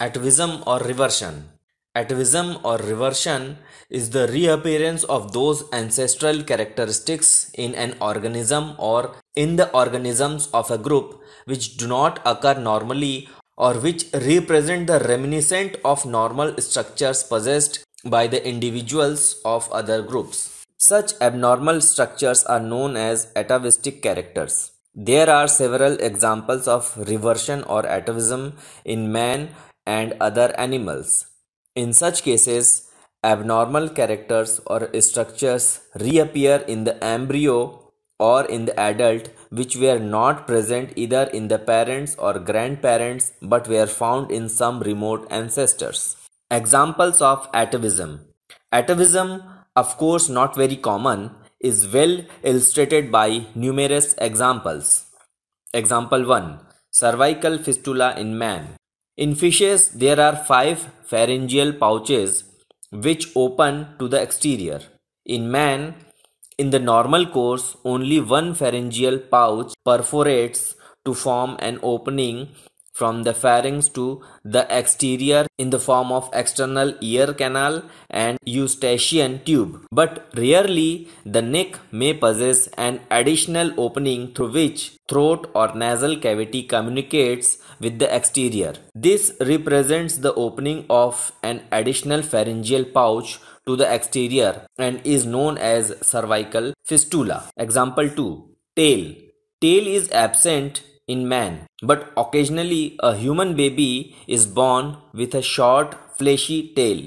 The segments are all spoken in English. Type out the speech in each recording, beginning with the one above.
Atavism or reversion. Atavism or reversion is the reappearance of those ancestral characteristics in an organism or in the organisms of a group which do not occur normally or which represent the reminiscent of normal structures possessed by the individuals of other groups. Such abnormal structures are known as atavistic characters. There are several examples of reversion or atavism in man and other animals. In such cases, abnormal characters or structures reappear in the embryo or in the adult which were not present either in the parents or grandparents but were found in some remote ancestors. Examples of atavism. Atavism, of course not very common, is well illustrated by numerous examples. Example 1. Cervical fistula in man. In fishes, there are five pharyngeal pouches which open to the exterior. In man, in the normal course, only one pharyngeal pouch perforates to form an opening from the pharynx to the exterior in the form of external ear canal and eustachian tube. But rarely the neck may possess an additional opening through which throat or nasal cavity communicates with the exterior. This represents the opening of an additional pharyngeal pouch to the exterior and is known as cervical fistula. Example 2. Tail. Tail is absent in man. But occasionally, a human baby is born with a short, fleshy tail.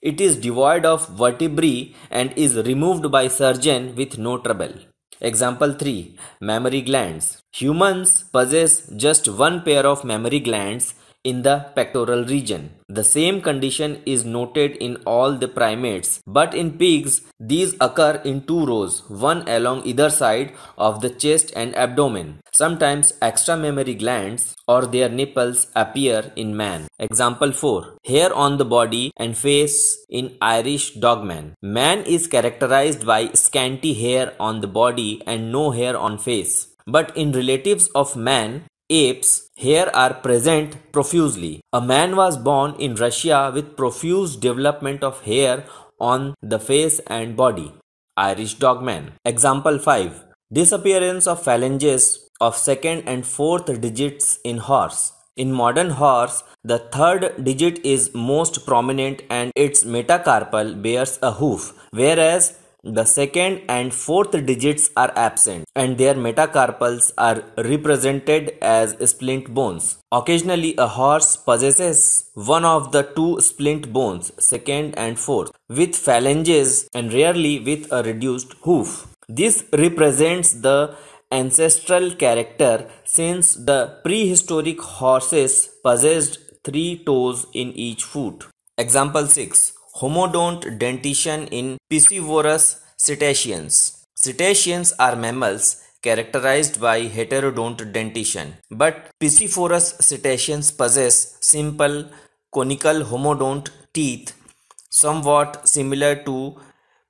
It is devoid of vertebrae and is removed by surgeon with no trouble. Example 3 Mammary glands. Humans possess just one pair of mammary glands in the pectoral region. The same condition is noted in all the primates, but in pigs, these occur in two rows, one along either side of the chest and abdomen. Sometimes extra mammary glands or their nipples appear in man. Example 4. Hair on the body and face in Irish dogman. Man is characterized by scanty hair on the body and no hair on face. But in relatives of man, Apes here are present profusely. A man was born in Russia with profuse development of hair on the face and body. Irish Dogman. Example 5. Disappearance of phalanges of second and fourth digits in horse. In modern horse, the third digit is most prominent and its metacarpal bears a hoof, whereas the second and fourth digits are absent and their metacarpals are represented as splint bones. Occasionally a horse possesses one of the two splint bones, second and fourth, with phalanges and rarely with a reduced hoof. This represents the ancestral character since the prehistoric horses possessed three toes in each foot. Example 6 homodont dentition in piscivorous cetaceans. Cetaceans are mammals characterized by heterodont dentition, but piscivorous cetaceans possess simple conical homodont teeth somewhat similar to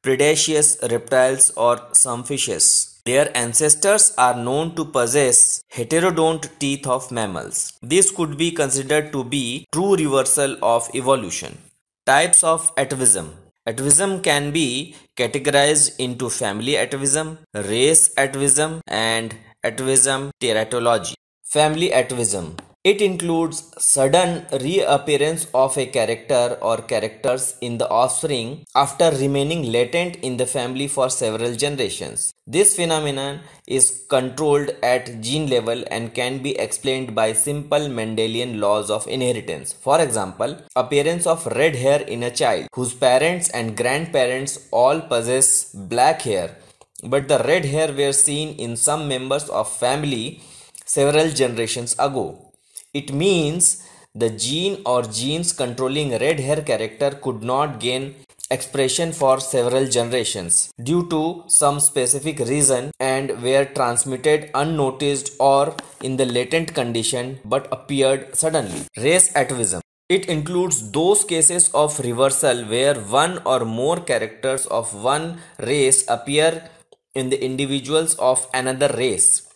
predaceous reptiles or some fishes. Their ancestors are known to possess heterodont teeth of mammals. This could be considered to be true reversal of evolution. Types of atavism. Atavism can be categorized into family atavism, race atavism, and atavism teratology. Family atavism. It includes sudden reappearance of a character or characters in the offspring after remaining latent in the family for several generations. This phenomenon is controlled at gene level and can be explained by simple Mendelian laws of inheritance. For example, appearance of red hair in a child whose parents and grandparents all possess black hair, but the red hair were seen in some members of family several generations ago. It means the gene or genes controlling red hair character could not gain expression for several generations due to some specific reason and were transmitted unnoticed or in the latent condition but appeared suddenly. Race atavism. It includes those cases of reversal where one or more characters of one race appear in the individuals of another race.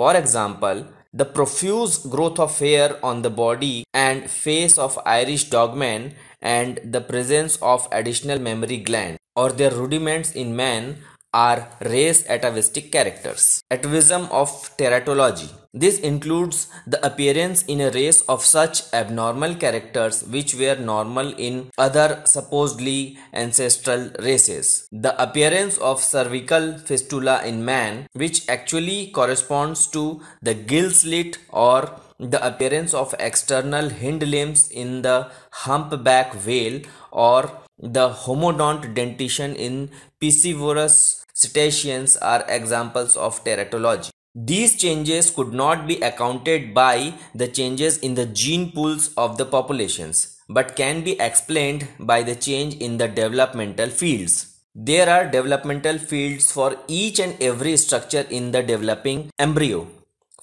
For example, the profuse growth of hair on the body and face of Irish dogmen and the presence of additional mammary gland or their rudiments in man are race atavistic characters. Atavism of teratology. This includes the appearance in a race of such abnormal characters which were normal in other supposedly ancestral races. The appearance of cervical fistula in man which actually corresponds to the gill slit or the appearance of external hind limbs in the humpback whale or the homodont dentition in piscivorous Cetaceans are examples of teratology. These changes could not be accounted by the changes in the gene pools of the populations, but can be explained by the change in the developmental fields. There are developmental fields for each and every structure in the developing embryo.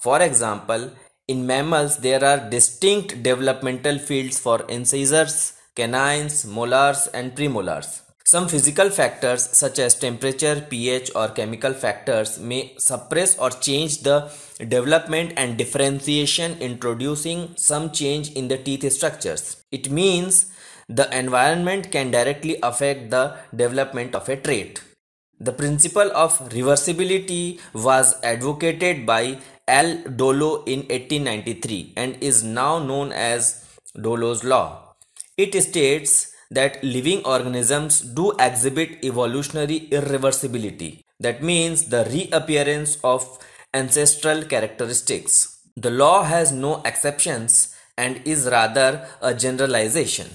For example, in mammals, there are distinct developmental fields for incisors, canines, molars, and premolars. Some physical factors such as temperature, pH or chemical factors may suppress or change the development and differentiation introducing some change in the teeth structures. It means the environment can directly affect the development of a trait. The principle of reversibility was advocated by L. Dolo in 1893 and is now known as Dolo's law. It states that living organisms do exhibit evolutionary irreversibility. That means the reappearance of ancestral characteristics. The law has no exceptions and is rather a generalization.